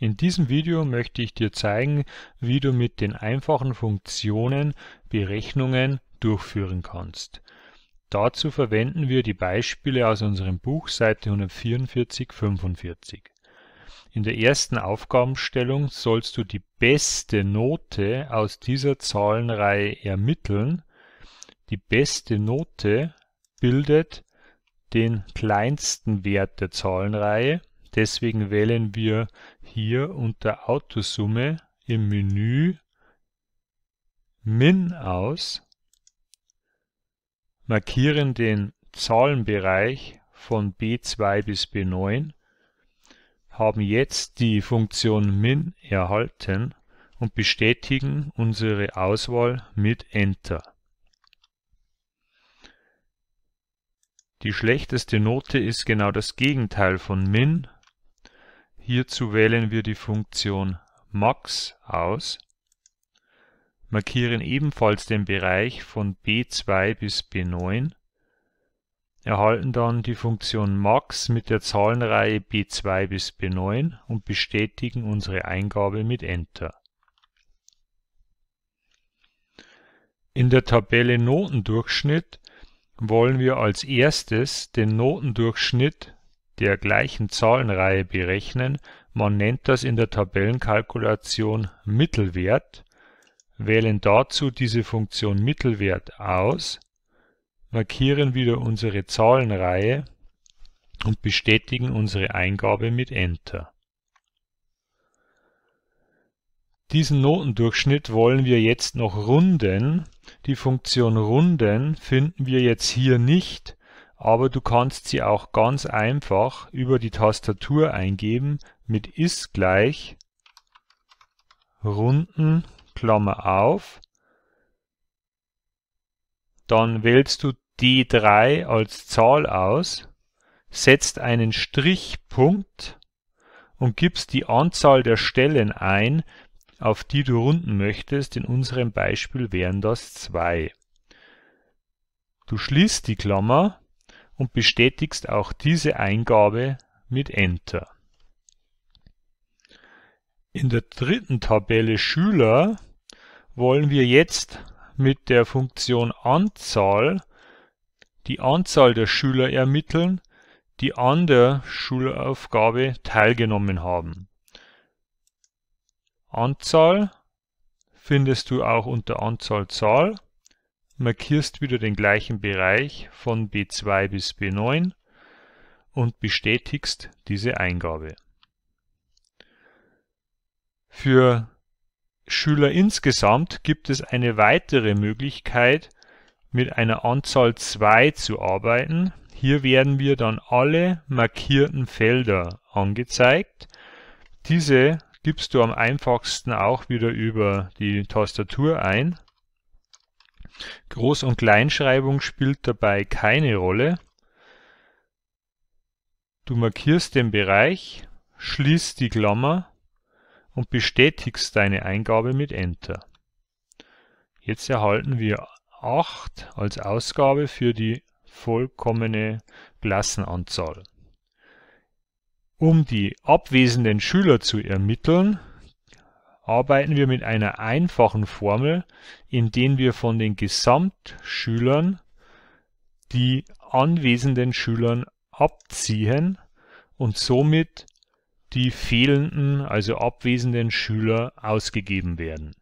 In diesem Video möchte ich dir zeigen, wie du mit den einfachen Funktionen Berechnungen durchführen kannst. Dazu verwenden wir die Beispiele aus unserem Buch Seite 144-45. In der ersten Aufgabenstellung sollst du die beste Note aus dieser Zahlenreihe ermitteln. Die beste Note bildet den kleinsten Wert der Zahlenreihe Deswegen wählen wir hier unter Autosumme im Menü Min aus, markieren den Zahlenbereich von B2 bis B9, haben jetzt die Funktion min erhalten und bestätigen unsere Auswahl mit Enter. Die schlechteste Note ist genau das Gegenteil von min, Hierzu wählen wir die Funktion max aus, markieren ebenfalls den Bereich von B2 bis B9, erhalten dann die Funktion max mit der Zahlenreihe B2 bis B9 und bestätigen unsere Eingabe mit Enter. In der Tabelle Notendurchschnitt wollen wir als erstes den Notendurchschnitt der gleichen Zahlenreihe berechnen. Man nennt das in der Tabellenkalkulation Mittelwert, wählen dazu diese Funktion Mittelwert aus, markieren wieder unsere Zahlenreihe und bestätigen unsere Eingabe mit Enter. Diesen Notendurchschnitt wollen wir jetzt noch runden. Die Funktion runden finden wir jetzt hier nicht, aber du kannst sie auch ganz einfach über die Tastatur eingeben mit ist gleich runden Klammer auf. Dann wählst du D3 als Zahl aus, setzt einen Strichpunkt und gibst die Anzahl der Stellen ein, auf die du runden möchtest. In unserem Beispiel wären das zwei. Du schließt die Klammer und bestätigst auch diese Eingabe mit Enter. In der dritten Tabelle Schüler wollen wir jetzt mit der Funktion Anzahl die Anzahl der Schüler ermitteln, die an der Schulaufgabe teilgenommen haben. Anzahl findest du auch unter Anzahl Zahl markierst wieder den gleichen Bereich von B2 bis B9 und bestätigst diese Eingabe. Für Schüler insgesamt gibt es eine weitere Möglichkeit, mit einer Anzahl 2 zu arbeiten. Hier werden wir dann alle markierten Felder angezeigt. Diese gibst du am einfachsten auch wieder über die Tastatur ein. Groß- und Kleinschreibung spielt dabei keine Rolle. Du markierst den Bereich, schließt die Klammer und bestätigst deine Eingabe mit Enter. Jetzt erhalten wir 8 als Ausgabe für die vollkommene Klassenanzahl. Um die abwesenden Schüler zu ermitteln, arbeiten wir mit einer einfachen Formel, in indem wir von den Gesamtschülern die anwesenden Schülern abziehen und somit die fehlenden, also abwesenden Schüler ausgegeben werden